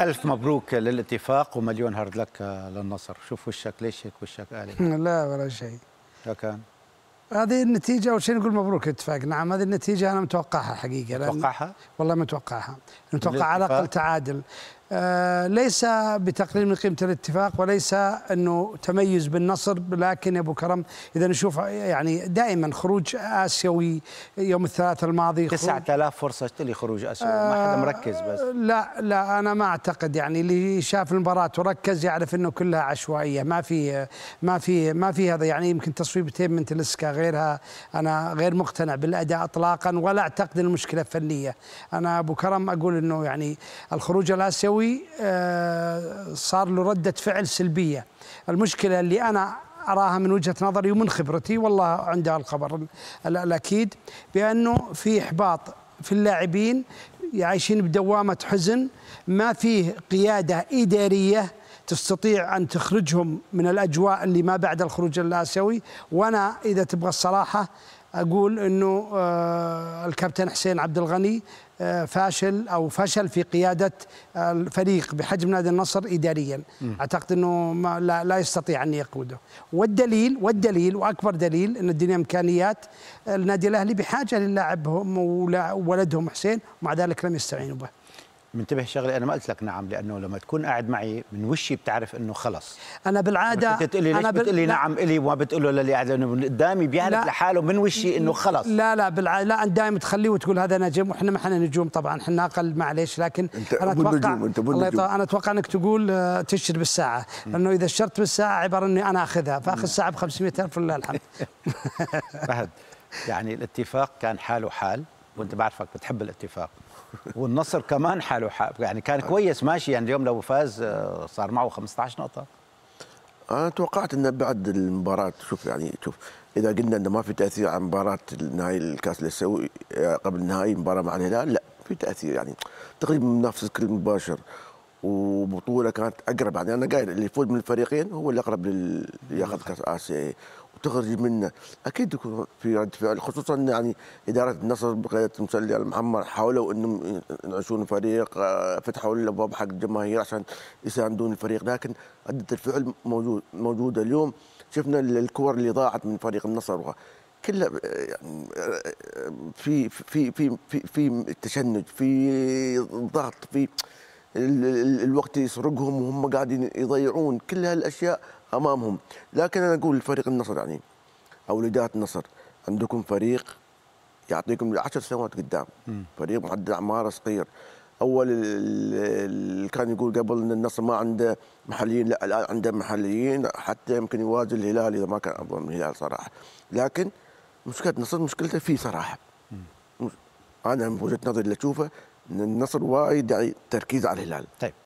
ألف مبروك للاتفاق ومليون هارد لك للنصر شوف وشك ليش هيك وشك آلي لا ولا شيء كان هذه النتيجة أول شيء نقول مبروك الاتفاق نعم هذه النتيجة أنا متوقعها حقيقة متوقعها؟ والله متوقعها نتوقع على الأقل تعادل آه، ليس بتقليل من قيمه الاتفاق وليس انه تميز بالنصر لكن يا ابو كرم اذا نشوف يعني دائما خروج اسيوي يوم الثلاثاء الماضي 9000 فرصه لخروج اسيوي آه ما حدا آه، مركز بس لا لا انا ما اعتقد يعني اللي شاف المباراه وركز يعرف انه كلها عشوائيه ما في ما في ما في هذا يعني يمكن تصويبتين من تلسكا غيرها انا غير مقتنع بالاداء اطلاقا ولا اعتقد المشكله فنيه انا ابو كرم اقول انه يعني الخروج الاسيوي النووي آه، صار له ردة فعل سلبية المشكلة اللي أنا أراها من وجهة نظري ومن خبرتي والله عندها الخبر الأكيد بأنه في إحباط في اللاعبين عايشين بدوامة حزن ما فيه قيادة إدارية تستطيع أن تخرجهم من الأجواء اللي ما بعد الخروج الآسيوي وأنا إذا تبغى الصراحة اقول انه آه، الكابتن حسين عبد الغني آه، فاشل او فشل في قياده الفريق بحجم نادي النصر اداريا م. اعتقد انه ما لا, لا يستطيع ان يقوده والدليل والدليل واكبر دليل ان الدنيا امكانيات النادي الاهلي بحاجه للاعبهم وولدهم حسين ومع ذلك لم يستعينوا به منتبه شغله انا ما قلت لك نعم لانه لما تكون قاعد معي من وشي بتعرف انه خلص انا بالعاده انت بتقولي لي ليش بال... بتقول نعم الي وما بتقوله للي قاعد يعني لانه قدامي بيعرف لحاله من وشي انه خلص لا لا بالعاده لا انت دائما تخليه وتقول هذا نجم واحنا ما احنا نجوم طبعا احنا اقل معليش لكن انت انا اتوقع نجوم. انت الله يطلع... انا اتوقع انك تقول آه، تشتري بالساعه لانه اذا اشترت بالساعه عباره اني انا اخذها فاخذ ساعه ب 500000 ولله الحمد فهد يعني الاتفاق كان حاله حال وانت بعرفك بتحب الاتفاق والنصر كمان حاله حق يعني كان آه. كويس ماشي يعني اليوم لو فاز آه، صار معه 15 نقطه انا توقعت انه بعد المباراه شوف يعني شوف اذا قلنا انه ما في تاثير على مباراه نهائي الكاس الاسيوي آه، قبل النهائي مباراه مع الهلال لا في تاثير يعني تقريبا منافس كل مباشر وبطوله كانت اقرب يعني انا قايل اللي يفوز من الفريقين هو اللي اقرب ياخذ كاس اسيا تخرج منه اكيد يكون في رد فعل خصوصا يعني اداره النصر بقياده المسلي المحمر حاولوا انهم ينعشون الفريق آه، فتحوا الابواب حق الجماهير عشان يساندون الفريق لكن رده الفعل موجود موجوده اليوم شفنا الكور اللي ضاعت من فريق النصر كلها آه، يعني آه، في في في في في تشنج في ضغط في الوقت يسرقهم وهم قاعدين يضيعون كل هالاشياء امامهم لكن انا اقول فريق النصر يعني او لاداره النصر عندكم فريق يعطيكم عشر سنوات قدام فريق محدد اعماره صغير اول اللي كان يقول قبل ان النصر ما عنده محليين لا الان عنده محليين حتى يمكن يواجه الهلال اذا ما كان افضل من الهلال صراحه لكن مشكله النصر مشكلته فيه صراحه مم. انا من وجهه نظري اللي اشوفه ان النصر وايد يعني تركيز على الهلال طيب